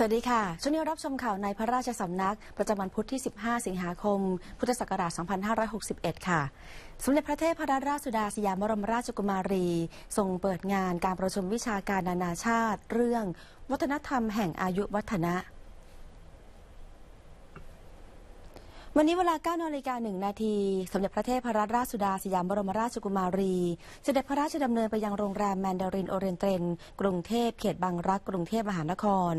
สวัสดีค่ะ ช่วงนี้รับชมข่าวในพระราชสำนัก ประจำวันพุธที่ 15 สิงหาคม พุทธศักราช 2561 ค่ะ สมเด็จพระเทพรัตนราชสุดาสยามบรมราชกุมารี ทรงเปิดงานการประชุมวิชาการนานาชาติ เรื่อง วัฒนธรรมแห่งอายุวัฒนะวันนี้เวลา9นาฬิกา1นาที สมเด็จพระเทพรัตนราชสุดาสยามบรมราชกุมารีสเสด็จพระราชดำเนินไปยังโรงแรมแมนดาริน โอเรียนเตนกรุงเทพ เขตบางรัก กรุงเทพมหานคร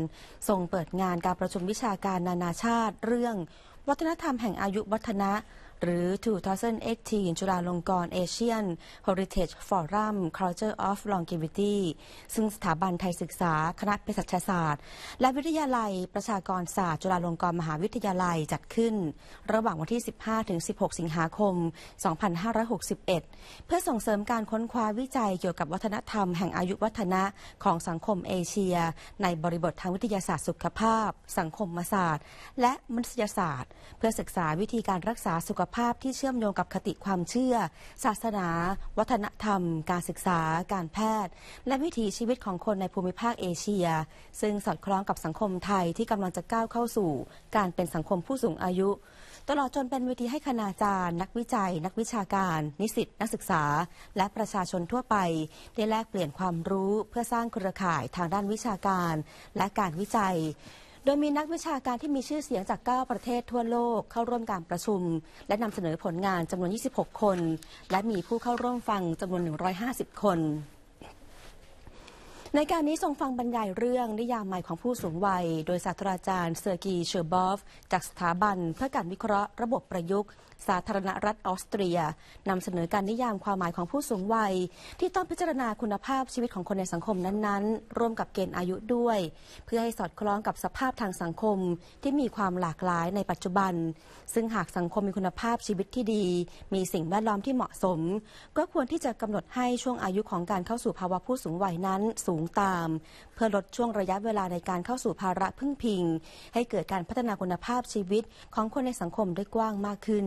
ส่งเปิดงานการประชุมวิชาการนานาชาติเรื่อง วัฒนธรรมแห่งอายุวัฒนะหรือ 2018จุฬาลงกรณ์เอเชียน Heritage Forum Culture of Longevity ซึ่งสถาบันไทยศึกษาคณะเภสัชศาสตร์ และวิทยาลัยประชากรศาสตร์จุฬาลงกรณ์มหาวิทยาลัยจัดขึ้น ระหว่างวันที่ 15-16 สิงหาคม 2561 เพื่อส่งเสริมการค้นคว้าวิจัยเกี่ยวกับวัฒนธรรมแห่งอายุวัฒนะของสังคมเอเชีย ในบริบททางวิทยาศาสตร์สุขภาพ สังคมศาสตร์ และมนุษยศาสตร์ เพื่อศึกษาวิธีการรักษาสุขภาพที่เชื่อมโยงกับคติความเชื่อ ศาสนา วัฒนธรรม การศึกษา การแพทย์ และวิถีชีวิตของคนในภูมิภาคเอเชีย ซึ่งสอดคล้องกับสังคมไทยที่กำลังจะก้าวเข้าสู่ การเป็นสังคมผู้สูงอายุ ตลอดจนเป็นวิธีให้คณาจารย์ นักวิจัย นักวิชาการ นิสิต นักศึกษา และประชาชนทั่วไป ได้แลกเปลี่ยนความรู้เพื่อสร้างเครือข่ายทางด้านวิชาการและการวิจัยโดยมีนักวิชาการที่มีชื่อเสียงจาก 9 ประเทศทั่วโลก เข้าร่วมการประชุม และนำเสนอผลงานจำนวน 26 คน และมีผู้เข้าร่วมฟังจำนวน 150 คนในการนี้ทรงฟังบรรยายเรื่องนิยามใหม่ของผู้สูงวัย โดยศาสตราจารย์ เซอร์กีเชอร์บอฟจากสถาบันเพื่อการวิเคราะห์ระบบประยุกต์ สาธารณรัฐออสเตรียนำเสนอการนิยามความหมายของผู้สูงวัย ที่ต้องพิจารณาคุณภาพชีวิตของคนในสังคมนั้น ๆ ร่วมกับเกณฑ์อายุด้วย เพื่อให้สอดคล้องกับสภาพทางสังคมที่มีความหลากหลายในปัจจุบัน ซึ่งหากสังคมมีคุณภาพชีวิตที่ดี มีสิ่งแวดล้อมที่เหมาะสม ก็ควรที่จะกำหนดให้ช่วงอายุของการเข้าสู่ภาวะผู้สูงวัยนั้นสูงงตามเพื่อลดช่วงระยะเวลาในการเข้าสู่ภาระพึ่งพิงให้เกิดการพัฒนาคุณภาพชีวิตของคนในสังคมได้กว้างมากขึ้น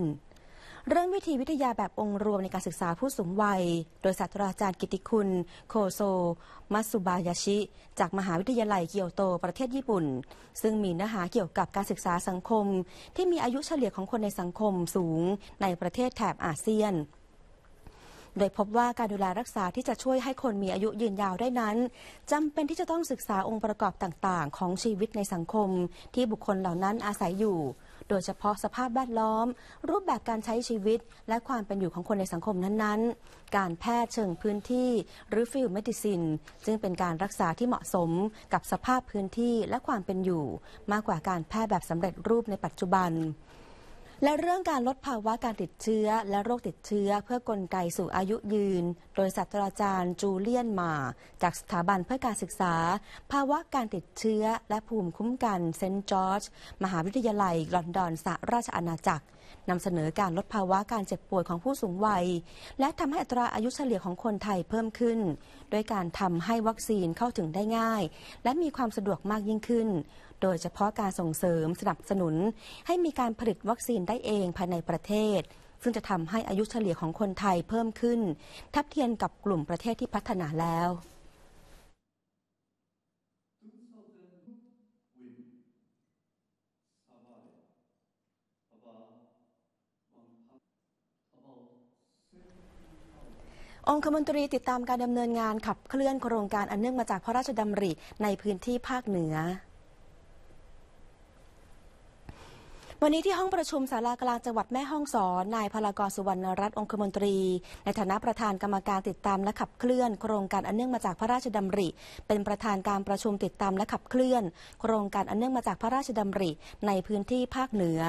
เรื่องวิธีวิทยาแบบองค์รวมในการศึกษาผู้สูงวัย โดยศาสตราจารย์กิติคุณ โคโซ มัสุบายาชิ จากมหาวิทยาลัยเกียวโตประเทศญี่ปุ่น ซึ่งมีเนื้อหาเกี่ยวกับการศึกษาสังคมที่มีอายุเฉลี่ยของคนในสังคมสูงในประเทศแถบอาเซียนโดยพบว่าการดูแลรักษาที่จะช่วยให้คนมีอายุยืนยาวได้นั้น จำเป็นที่จะต้องศึกษาองค์ประกอบต่าง ๆ ของชีวิตในสังคมที่บุคคลเหล่านั้นอาศัยอยู่ โดยเฉพาะสภาพแวดล้อม รูปแบบการใช้ชีวิตและความเป็นอยู่ของคนในสังคมนั้น ๆ การแพทย์เชิงพื้นที่ หรือฟิลเมดิซินซึ่งเป็นการรักษาที่เหมาะสม กับสภาพพื้นที่และความเป็นอยู่ มากกว่าการแพทย์แบบสำเร็จรูปในปัจจุบันและเรื่องการลดภาวะการติดเชื้อและโรคติดเชื้อเพื่อกลไกสู่อายุยืนโดยศาสตราจารย์จูเลียนมา จากสถาบันเพื่อการศึกษา ภาวะการติดเชื้อและภูมิคุ้มกันเซนต์จอร์จ มหาวิทยาลัยลอนดอนสหราชอาณาจักรนำเสนอการลดภาวะการเจ็บป่วยของผู้สูงวัย และทำให้อัตราอายุเฉลี่ยของคนไทยเพิ่มขึ้น โดยการทำให้วัคซีนเข้าถึงได้ง่าย และมีความสะดวกมากยิ่งขึ้น โดยเฉพาะการส่งเสริมสนับสนุนให้มีการผลิตวัคซีนได้เองภายในประเทศ ซึ่งจะทำให้อายุเฉลี่ยของคนไทยเพิ่มขึ้น ทับเทียนกับกลุ่มประเทศที่พัฒนาแล้วองคมนตรีติดตามการดำเนินงานขับเคลื่อนโครงการอันเนื่องมาจากพระราชดำริในพื้นที่ภาคเหนือวันนี้ที่ห้องประชุมศาลากลางจังหวัดแม่ฮ่องสอน นายพลากรสุวรรณรัตน์องคมนตรี ในฐานะประธานกรรมการติดตามและขับเคลื่อนโครงการอันเนื่องมาจากพระราชดำริ เป็นประธานการประชุมติดตามและขับเคลื่อนโครงการอันเนื่องมาจากพระราชดำริในพื้นที่ภาคเหนือ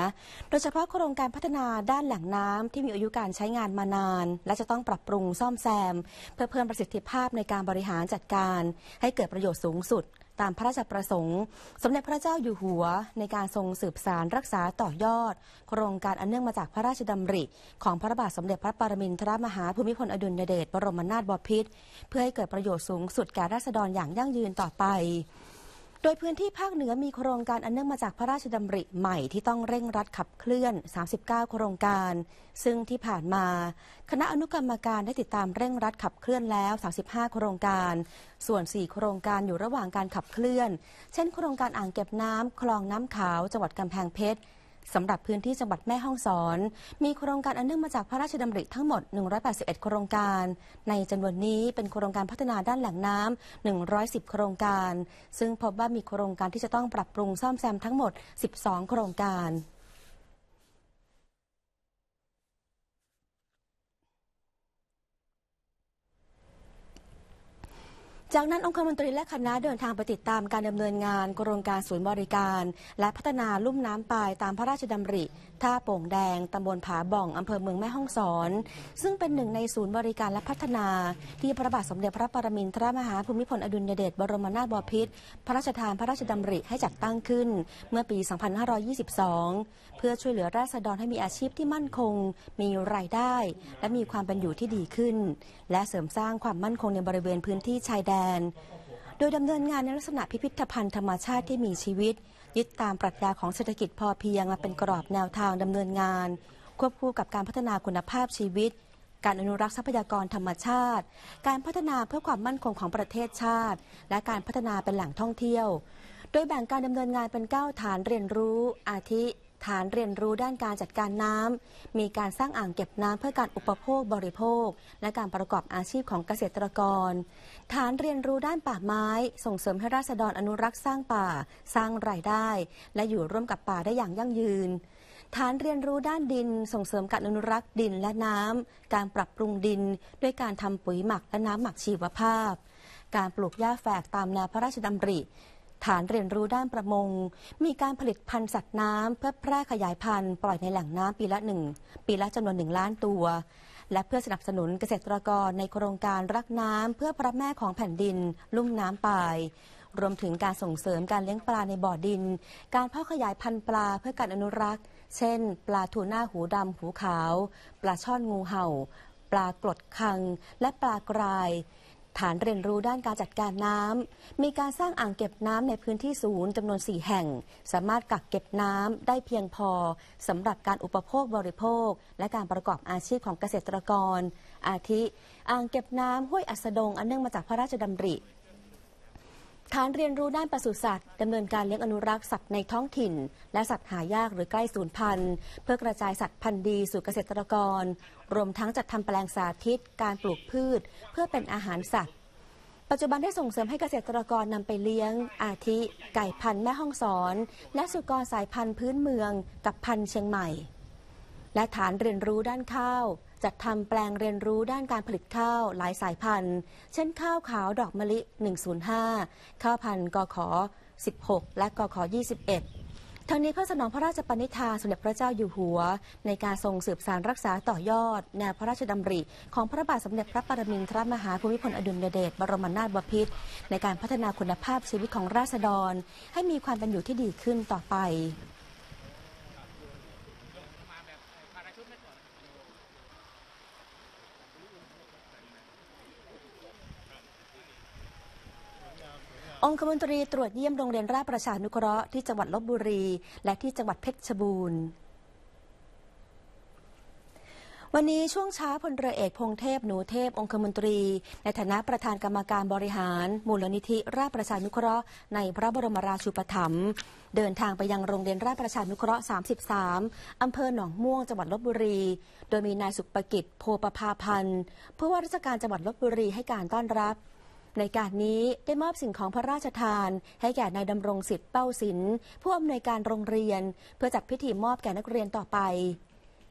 โดยเฉพาะโครงการพัฒนาด้านแหล่งน้ำที่มีอายุการใช้งานมานานและจะต้องปรับปรุงซ่อมแซมเพื่อเพิ่มประสิทธิภาพในการบริหารจัดการให้เกิดประโยชน์สูงสุดตามพระราชประสงค์ สมเด็จพระเจ้าอยู่หัวในการทรงสืบสารรักษาต่อยอด โครงการอันเนื่องมาจากพระราชดำริของพระบาทสมเด็จพระปรมินทรมหาภูมิพลอดุลยเดชบรมนาถบพิตรเพื่อให้เกิดประโยชน์สูงสุดแก่ราษฎรอย่างยั่งยืนต่อไปดยพื้นที่ภาคเหนือมีโครงการอันเนื่องมาจากพระราชดำริใหม่ที่ต้องเร่งรัดขับเคลื่อน 39 โครงการ ซึ่งที่ผ่านมาคณะอนุกรรมการได้ติดตามเร่งรัดขับเคลื่อนแล้ว 35 โครงการ ส่วน 4 โครงการอยู่ระหว่างการขับเคลื่อน เช่นโครงการอ่างเก็บน้ำคลองน้ำขาวจังหวัดกำแพงเพชรสำหรับพื้นที่จังหวัดแม่ฮ่องสอน มีโครงการอันเนื่องมาจากพระราชดำริทั้งหมด 181 โครงการ ในจำนวนนี้เป็นโครงการพัฒนาด้านแหล่งน้ำ 110 โครงการ ซึ่งพบว่ามีโครงการที่จะต้องปรับปรุงซ่อมแซมทั้งหมด 12 โครงการจากนั้นองคมนตรีและคณะเดินทางไปติดตามการดำเนินงาน โครงการศูนย์บริการ และพัฒนาลุ่มน้ำปายตามพระราชดำริท่าโป่งแดงตาบลผาบ่องอำเภอเมืองแม่ฮ่องสอน ซึ่งเป็นหนึ่งในศูนย์บริการและพัฒนา ที่พระบาทสมเด็จพระปรมินทรมหาภูมิพลอดุลยเดชบรมนาถบพิตรพระราชทานพระราชดำริให้จัดตั้งขึ้น เมื่อปี 2522 เพื่อช่วยเหลือราษฎรให้มีอาชีพที่มั่นคงมีรายได้ และมีความเป็นอยู่ที่ดีขึ้น และเสริมสร้างความมั่นคงในบริเวณพื้นที่ชายแดนนด์โดยดำเนินงานในลักษณะพิพิธภัณฑ์ธรรมชาติที่มีชีวิต ยึดตามปรัชญาของเศรษฐกิจพอเพียงมาเป็นกรอบแนวทางดำเนินงาน ควบคู่กับการพัฒนาคุณภาพชีวิต การอนุรักษ์ทรัพยากรธรรมชาติ การพัฒนาเพื่อความมั่นคงของประเทศชาติ และการพัฒนาเป็นแหล่งท่องเที่ยวโดยแบ่งการดำเนินงานเป็น9ฐานเรียนรู้อาทิฐานเรียนรู้ด้านการจัดการน้ำมีการสร้างอ่างเก็บน้ำเพื่อการอุปโภคบริโภค และการประกอบอาชีพของเกษตรกร ฐานเรียนรู้ด้านป่าไม้ ส่งเสริมให้ราษฎรอนุรักษ์สร้างป่าสร้างรายได้ และอยู่ร่วมกับป่าได้อย่างยั่งยืน ฐานเรียนรู้ด้านดินส่งเสริมการอนุรักษ์ดินและน้ำการปรับปรุงดิน ด้วยการทำปุ๋ยหมักและน้ำหมักชีวภาพ การปลูกหญ้าแฝกตามแนวพระราชดำริฐานเรียนรู้ด้านประมง มีการผลิตพันธุ์สัตว์น้ำเพื่อแพร่ขยายพันธุ์ปล่อยในแหล่งน้ำปีละหนึ่งปีละจำนวนหนึ่งล้านตัว และเพื่อสนับสนุนเกษตรกรในโครงการรักน้ำเพื่อพระแม่ของแผ่นดิน ลุ่มน้ำปายรวมถึงการส่งเสริมการเลี้ยงปลาในบ่อดิน การเพาะขยายพันธุ์ปลาเพื่อการอนุรักษ์ เช่น ปลาทูน่าหูดำหูขาวปลาช่อนงูเห่า ปลากรดคัง และปลากรายฐานเรียนรู้ด้านการจัดการน้ำ มีการสร้างอ่างเก็บน้ำในพื้นที่ศูนย์จำนวน 4 แห่ง สามารถกักเก็บน้ำได้เพียงพอสำหรับการอุปโภคบริโภค และการประกอบอาชีพของเกษตรกร อาทิ อ่างเก็บน้ำห้วยอัสดงอันเนื่องมาจากพระราชดำริฐานเรียนรู้ด้านปศุสัตว์ดำเนินการเลี้ยงอนุรักษ์สัตว์ในท้องถิ่น และสัตว์หายากหรือใกล้สูญพันธุ์เพื่อกระจายสัตว์พันธุ์ดี สู่เกษตรกร รวมทั้งจัดทำแปลงสาธิต การปลูกพืช เพื่อเป็นอาหารสัตว์ ปัจจุบันได้ส่งเสริมให้เกษตรกรนำไปเลี้ยง อาทิ ไก่พันธุ์แม่ห้องสอน และสุกรสายพันธุ์พื้นเมือง กับพันธุ์เชียงใหม่ และฐานเรียนรู้ด้านข้าวจัดทำแปลงเรียนรู้ด้านการผลิตข้าวหลายสายพันธุ์ เช่นข้าวขาวดอกมะลิ 105 ข้าวพันธุ์กข16 และกข21ทั้งนี้เพื่อสนองพระราชปณิธานสมเด็จพระเจ้าอยู่หัว ในการทรงสืบสารรักษาต่อยอดแนวพระราชดำริของพระบาทสมเด็จพระปรมินทรมหาภูมิพลอดุลยเดชบรมนาถบพิตรในการพัฒนาคุณภาพชีวิตของราษฎร ให้มีความเป็นอยู่ที่ดีขึ้นต่อไปองคมนตรีตรวจเยี่ยมโรงเรียนราชประชานุเคราะห์ที่จังหวัดลบบุรี และที่จังหวัดเพชรบูรณ์ วันนี้ช่วงเช้าพลเรือเอกพงเทพหนูเทพองคมนตรีในฐานะประธานกรรมการบริหาร มูลนิธิราชประชานุเคราะห์ในพระบรมราชูปถัมภ์เดินทางไปยังโรงเรียนราชประชานุเคราะห์ 33อำเภอหนองม่วงจังหวัดลบบุรี โดยมีนายสุปกิจโพประภาพันธ์ผู้ว่าราชการจังหวัดลบบุรีให้การต้อนรับในการนี้ได้มอบสิ่งของพระราชทาน ให้แก่นายดำรงสิทธิ์เป้าศิลป์ผู้อำนวยการโรงเรียนเพื่อจัดพิธีมอบแก่นักเรียนต่อไป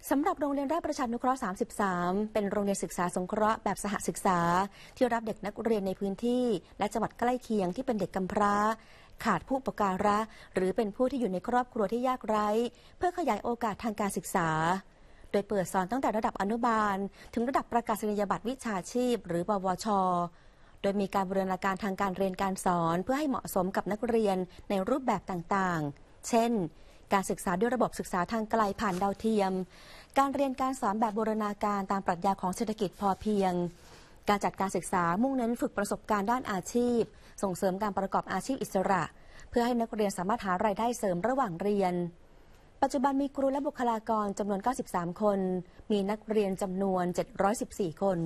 สำหรับโรงเรียนราชประชานุเคราะห์33 เป็นโรงเรียนศึกษาสงเคราะห์แบบสหศึกษา ที่รับเด็กนักเรียนในพื้นที่ และจังหวัดใกล้เคียงที่เป็นเด็กกำพร้า ขาดผู้ปการะ หรือเป็นผู้ที่อยู่ในครอบครัวที่ยากไร้ เพื่อขยายโอกาสทางการศึกษา โดยเปิดสอนตั้งแต่ระดับอนุบาล ถึงระดับประกาศนียบัตรวิชาชีพ หรือปวชโดยมีการบูรณาการทางการเรียนการสอนเพื่อให้เหมาะสมกับนักเรียนในรูปแบบต่างๆ เช่น การศึกษาด้วยระบบศึกษาทางไกลผ่านดาวเทียม การเรียนการสอนแบบบูรณาการตามปรัชญาของเศรษฐกิจพอเพียง การจัดการศึกษามุ่งเน้นฝึกประสบการณ์ด้านอาชีพ ส่งเสริมการประกอบอาชีพอิสระ เพื่อให้นักเรียนสามารถหารายได้เสริมระหว่างเรียน ปัจจุบันมีครูและบุคลากรจำนวน 93 คน มีนักเรียนจำนวน 714 คน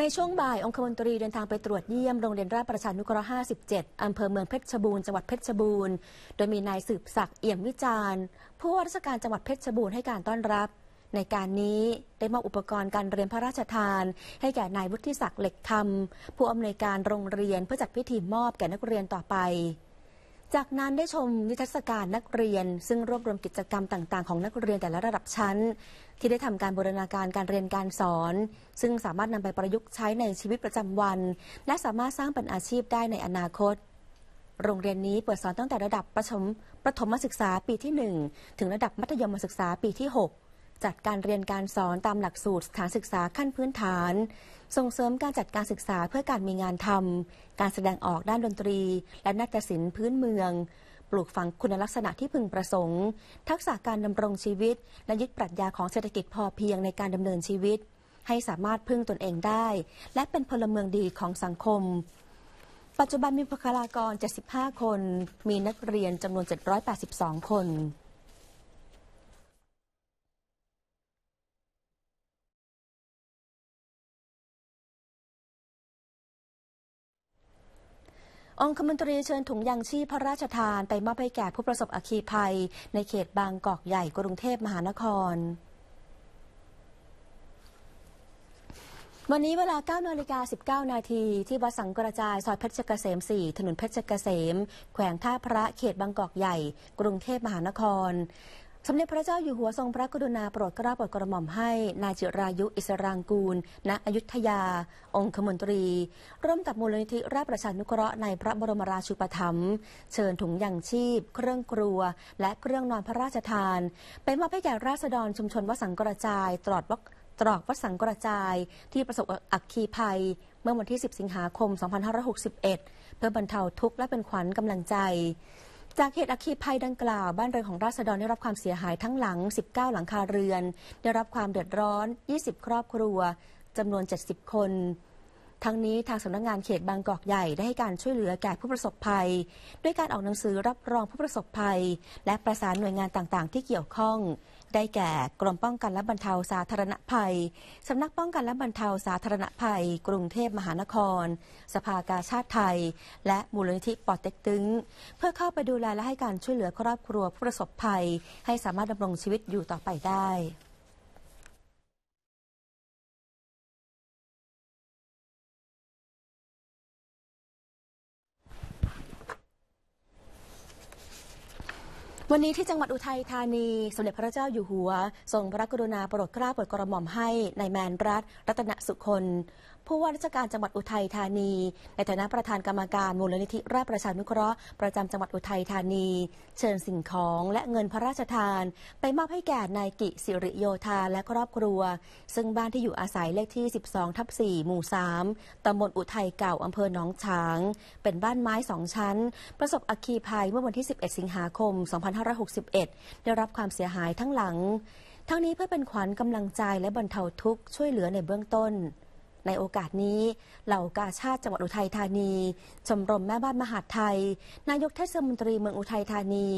ในช่วงบ่ายองคมนตรีเดินทางไปตรวจเยี่ยมโรงเรียนราชประชานุเคราะห์ 57อำเภอเมืองเพชรบูรณ์จังหวัดเพชรบูรณ์ โดยมีนายสืบศักดิ์ เอี่ยมวิจารณ์ผู้ว่าราชการจังหวัดเพชรบูรณ์ให้การต้อนรับ ในการนี้ได้มอบอุปกรณ์การเรียนพระราชทาน ให้แก่นายวุฒิศักดิ์ เหล็กคำผู้อำนวยการโรงเรียนเพื่อจัดพิธีมอบแก่นักเรียนต่อไป จากนั้นได้ชมนิทรรศการนักเรียน ซึ่งรวบรวมกิจกรรมต่างๆของนักเรียนแต่ละระดับชั้นที่ได้ทำการบูรณาการการเรียนการสอน ซึ่งสามารถนำไปประยุกต์ใช้ในชีวิตประจำวัน และสามารถสร้างเป็นอาชีพได้ในอนาคต โรงเรียนนี้เปิดสอนตั้งแต่ระดับประถมประถมศึกษาปีที่1ถึงระดับมัธยมศึกษาปีที่ 6 จัดการเรียนการสอนตามหลักสูตรสถานศึกษาขั้นพื้นฐาน ส่งเสริมการจัดการศึกษาเพื่อการมีงานทำการแสดงออกด้านดนตรี และนาฏศิลป์พื้นเมืองปลูกฝังคุณลักษณะที่พึงประสงค์ ทักษะการดำรงชีวิต และยึดปรัชญาของเศรษฐกิจพอเพียงในการดำเนินชีวิต ให้สามารถพึ่งตนเองได้ และเป็นพลเมืองดีของสังคม ปัจจุบันมีบุคลากร 75 คน มีนักเรียนจำนวน 782 คนองคมนตรีเชิญถุงยางชีพพระราชทานไปมอบให้แก่ผู้ประสบอัคคีภัยในเขตบางกอกใหญ่กรุงเทพมหานคร วันนี้เวลา9นาฬิกา19 นาที ที่วัดสังกระจายซอยเพชรเกษม4 ถนนเพชรเกษมแขวงท่าพระเขตบางกอกใหญ่กรุงเทพมหานครสมเด็จพระเจ้าอยู่หัวทรงพระกรุณาโปรดกระาโปรดกระหม่อมให้ นายจิรายุอิสรางกูล ณอยุธยา องคมนตรีร่วมกับมูลนิธิราชประชานุเคราะห์ในพระบรมราชูปถัมภ์เชิญถุงยังชีพ เครื่องครัว และเครื่องนอนพระราชทาน ไปมอบให้แก่ราษฎรชุมชนวัดสังกระจายตลอดวัดตรอกวัดสังกระจาย ที่ประสบอัคคีภัย เมื่อวันที่ 10 สิงหาคม2561 เพื่อบรรเทาทุกข์และเป็นขวัญกำลังใจจากเหตุอัคคีภัยดังกล่าวบ้านเรือนของราษฎรได้รับความเสียหายทั้งหลัง 19 หลังคาเรือน ได้รับความเดือดร้อน 20 ครอบครัวจำนวน 70 คนทั้งนี้ทางสำนักงงานเขตบางกอกใหญ่ได้ให้การช่วยเหลือแก่ผู้ประสบภัย ด้วยการออกหนังสือรับรองผู้ประสบภัย และประสานหน่วยงานต่างๆ ที่เกี่ยวข้อง ได้แก่กรมป้องกันและบรรเทาสาธารณภัยสำนักป้องกันและบรรเทาสาธารณภัย กรุงเทพมหานคร สภากาชาติไทย และมูลนิธิปอดเต็กตึงเพื่อเข้าไปดูแลและให้การช่วยเหลือครอบครัวผู้ประสบภัยให้สามารถดำรงชีวิตอยู่ต่อไปได้วันนี้ที่จังหวัดอุทัยธานีสมเด็จพระเจ้าอยู่หัว ทรงพระกรุณาโปรดเกล้าโปรดกระหม่อมให้ในแมนรัฐรัตนสุคนผู้ว่าราชการจังหวัดอุทัยธานี ในฐานะประธานกรรมการมูลนิธิราชประชานุเคราะห์ประจำจังหวัดอุทัยธานี เชิญสิ่งของและเงินพระราชทานไปมอบให้แก่นายกิสิริโยธาและครอบครัว ซึ่งบ้านที่อยู่อาศัยเลขที่ 12ทับ4หมู่ 3ตำบลอุทัยเก่าอำเภอหนองฉาง เป็นบ้านไม้สองชั้น ประสบอัคคีภัยเมื่อวันที่ 11สิงหาคม2561ได้รับความเสียหายทั้งหลัง ทั้งนี้เพื่อเป็นขวัญกำลังใจและบรรเทาทุกข์ช่วยเหลือในเบื้องต้นในโอกาสนี้เหล่ากาชาติจังหวัดอุทัยธานี ชมรมแม่บ้านมหาดไทย นายกเทศมนตรีเมืองอุทัยธานี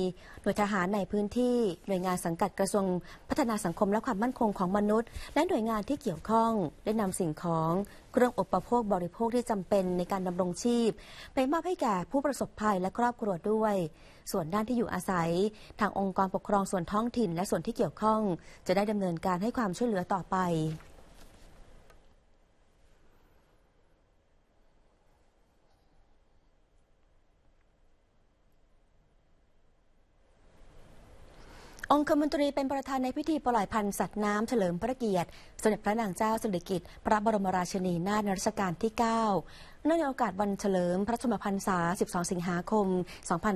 หน่วยทหารในพื้นที่ หน่วยงานสังกัดกระทรวงพัฒนาสังคมและความมั่นคงของมนุษย์ และหน่วยงานที่เกี่ยวข้องได้นำสิ่งของเครื่องอุปโภคบริโภคที่จำเป็นในการดำรงชีพ ไปมอบให้แก่ผู้ประสบภัยและครอบครัวด้วย ส่วนด้านที่อยู่อาศัย ทางองค์กรปกครองส่วนท้องถิ่น และส่วนที่เกี่ยวข้อง จะได้ดำเนินการให้ความช่วยเหลือต่อไปองคมนตรีเป็นประธานในพิธีปล่อยพันธุ์สัตว์น้ำเฉลิมพระเกียรติสมเด็จพระนางเจ้าสิริกิติ์พระบรมราชินีนาถรัชกาลที่9เนื่องในโอกาสวันเฉลิมพระชนมพรรษา 12 สิงหาคม 2561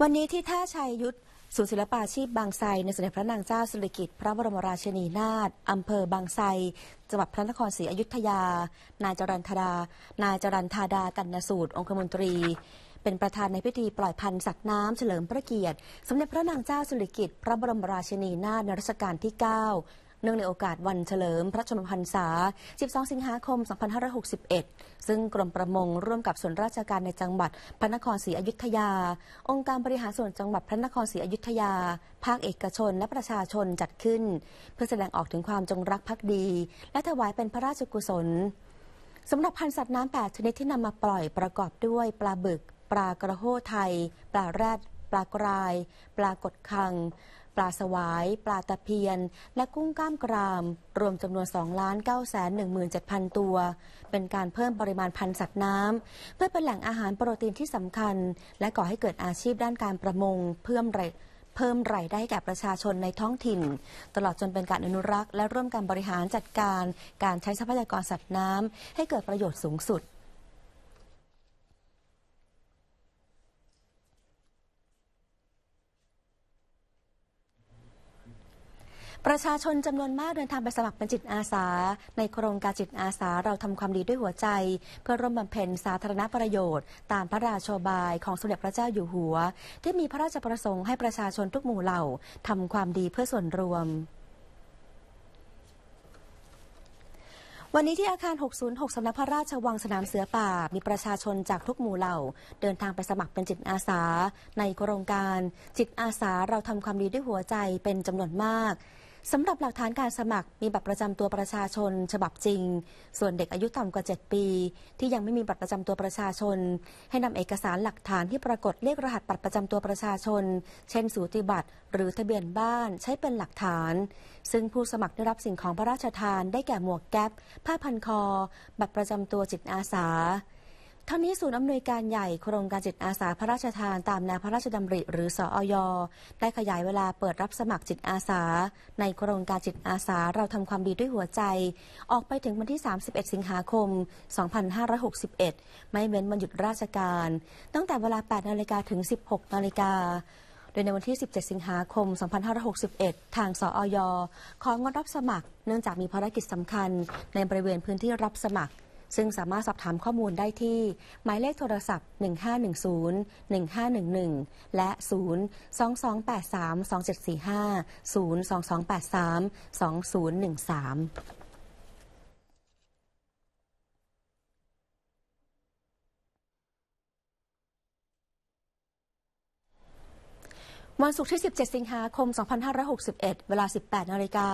วันนี้ที่ท่าชัยยุทธศูนย์ศิลปาชีพบางไทรในสมเด็จพระนางเจ้าสิริกิติ์พระบรมราชินีนาถอำเภอบางไทรจังหวัดพระนครศรีอยุธยา นายจรันธดา นายจรันธาดากันนสูตรองคมนตรีเป็นประธานในพิธีปล่อยพันธุ์สัตว์น้ำเฉลิมพระเกียรติสมเด็จพระนางเจ้าสุริกิติ์พระบรมราชินีนาถในรัชกาลที่9เนื่องในโอกาสวันเฉลิม พระชนมพรรษา 12 สิงหาคม 2561 ซึ่งกรมประมง ร่วมกับส่วนราชการในจังหวัดพระนครศรีอยุธยา องค์การบริหารส่วนจังหวัดพระนครศรีอยุธยา ภาคเอกชน และประชาชนจัดขึ้น เพื่อแสดงออกถึงความจงรักภักดี และถวายเป็นพระราชกุศลสำหรับพันธุ์สัตว์น้ำแปดชนิดที่นำมาปล่อยประกอบด้วยปลาบึกปลากระโหไทยปลาแรดปลากรายปลากดคัง ปลาสวาย ปลาตะเพียน และกุ้งกล้ามกราม รวมจำนวน2ล้าน9 1 7 0 0 ตัว เป็นการเพิ่มปริมาณพันธุ์สัตว์น้ำเพื่อเป็นแหล่งอาหารโปรตีนที่สำคัญ และก่อให้เกิดอาชีพด้านการประมงเพิ่มรายเพิ่มรายได้แก่ประชาชนในท้องถิ่น ตลอดจนเป็นการอนุรักษ์และร่วมกันบริหารจัดการ การใช้ทรัพยากรสัตว์น้ำให้เกิดประโยชน์สูงสุดประชาชนจำนวนมากเดินทางไปสมัครเป็นจิตอาสา ในโครงการจิตอาสาเราทำความดีด้วยหัวใจ เพื่อร่วมบำเพ็ญสาธารณประโยชน์ตามพระราชบายของสมเด็จพระเจ้าอยู่หัว ที่มีพระราชประสงค์ให้ประชาชนทุกหมู่เหล่าทำความดีเพื่อส่วนรวม วันนี้ที่อาคาร606สำนักพระราชวังสนามเสือป่ามีประชาชนจากทุกหมู่เหล่าเดินทางไปสมัครเป็นจิตอาสา ในโครงการจิตอาสาเราทำความดีด้วยหัวใจเป็นจำนวนมากสำหรับหลักฐานการสมัครมีบัตรประจำตัวประชาชน ฉบับจริง ส่วนเด็กอายุต่ำกว่า7ปี ที่ยังไม่มีบัตรประจำตัวประชาชน ให้นำเอกสารหลักฐานที่ปรากฏเลขรหัสบัตรประจำตัวประชาชน เช่นสูติบัตรหรือทะเบียนบ้านใช้เป็นหลักฐาน ซึ่งผู้สมัครได้รับสิ่งของพระราชทาน ได้แก่หมวกแก๊ป ผ้าพันคอ บัตรประจำตัวจิตอาสาทั้งนี้ศูนย์อำนวยการใหญ่โครงการจิตอาสา พระราชทานตามแนวพระราชดำริ หรือสออยได้ขยายเวลาเปิดรับสมัครจิตอาสา ในโครงการจิตอาสาเราทำความดีด้วยหัวใจ ออกไปถึงวันที่ 31 สิงหาคม 2561 ไม่เว้นวันหยุดราชการ ตั้งแต่เวลา 8 นาฬิกาถึง 16 นาฬิกา โดยในวันที่ 17 สิงหาคม 2561 ทางสออยของดรับสมัครเนื่องจากมีภารกิจสำคัญ ในบริเวณพื้นที่รับสมัครซึ่งสามารถสอบถามข้อมูลได้ที่ หมายเลขโทรศัพท์ 1510 1511 และ 0 228327450 2283 2013วันศุกร์ที่ 17 สิงหาคม 2561 เวลา 18 นาฬิกา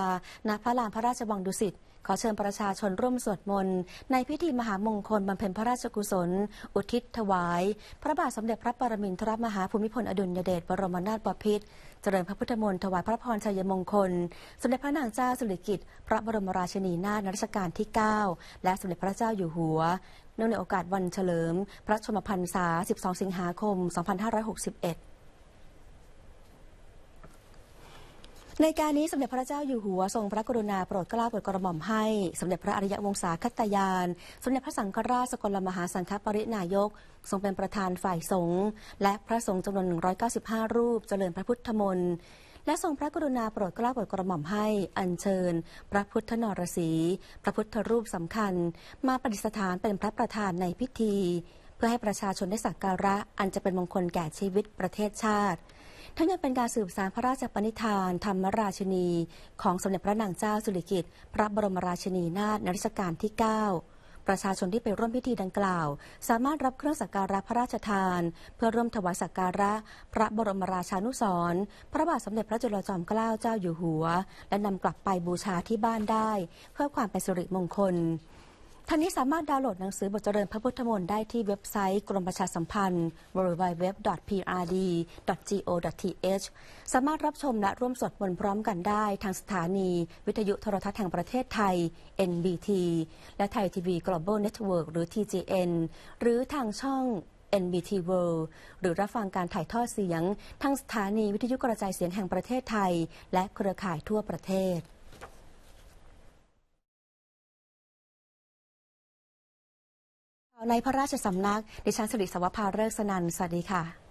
ณพระลานพระราชวังดุสิต ขอเชิญประชาชนร่วมสวดมนต์ในพิธีมหามงคลบำเพ็ญพระราชกุศล อุทิศถวาย พระบาทสมเด็จพระปรมินทรมหาภูมิพลอดุลยเดชบรมนาถบพิตร เจริญพระพุทธมนต์ถวายพระพรชัยมงคล สมเด็จพระนางเจ้าสุริกิติ์พระบรมราชินีนาถรัชกาลที่ 9 และสมเด็จพระเจ้าอยู่หัวเนื่องในโอกาสวันเฉลิม พระชนมพรรษา 12 สิงหาคม 2561ในการนี้สมเด็จพระเจ้าอยู่หัวทรงพระกรุณาโปรดเกล้าโปรดกระหม่อมให้ สมเด็จพระอริยวงศาคตยาน สมเด็จพระสังฆราชสกลมหาสังฆปรินายก ทรงเป็นประธานฝ่ายสงฆ์และพระสงฆ์จำนวน 195 รูปเจริญพระพุทธมนต์และทรงพระกรุณาโปรดเกล้าโปรดกระหม่อมให้ อัญเชิญ พระพุทธนรสี พระพุทธรูปสำคัญ มาประดิษฐานเป็นพระประธานในพิธี เพื่อให้ประชาชนได้สักการะอันจะเป็นมงคลแก่ชีวิตประเทศชาติทั้งยังเป็นการสืบสารพระราชปณิธาน ธรรมราชนี ของสมเด็จพระนางเจ้าสุริกิติ์พระบรมราชนีนาถนริศการที่9ประชาชนที่ไปร่วมพิธีดังกล่าว สามารถรับเครื่องสักการะพระราชทาน เพื่อร่วมถวายสักการะ พระบรมราชานุสรพระบาทสมเด็จพระจุลจอมเกล้าเจ้าอยู่หัว และนำกลับไปบูชาที่บ้านได้ เพื่อความเป็นสิริมงคลท่านนี้สามารถดาวน์โหลดหนังสือบทเจริญพระพุทธมนต์ได้ที่เว็บไซต์ กรมประชาสัมพันธ์ www.prd.go.th สามารถรับชมและร่วมสวดมนต์พร้อมกันได้ ทางสถานีวิทยุโทรทัศน์แห่งประเทศไทย NBT และไทยทีวี Global Network หรือ TGN หรือทางช่อง NBT World หรือรับฟังการถ่ายทอดเสียง ทางสถานีวิทยุกระจายเสียงแห่งประเทศไทย และเครือข่ายทั่วประเทศในพระราชสำนักดิฉันสุริสวัสดิ์พาเริกสนันสวัสดีค่ะ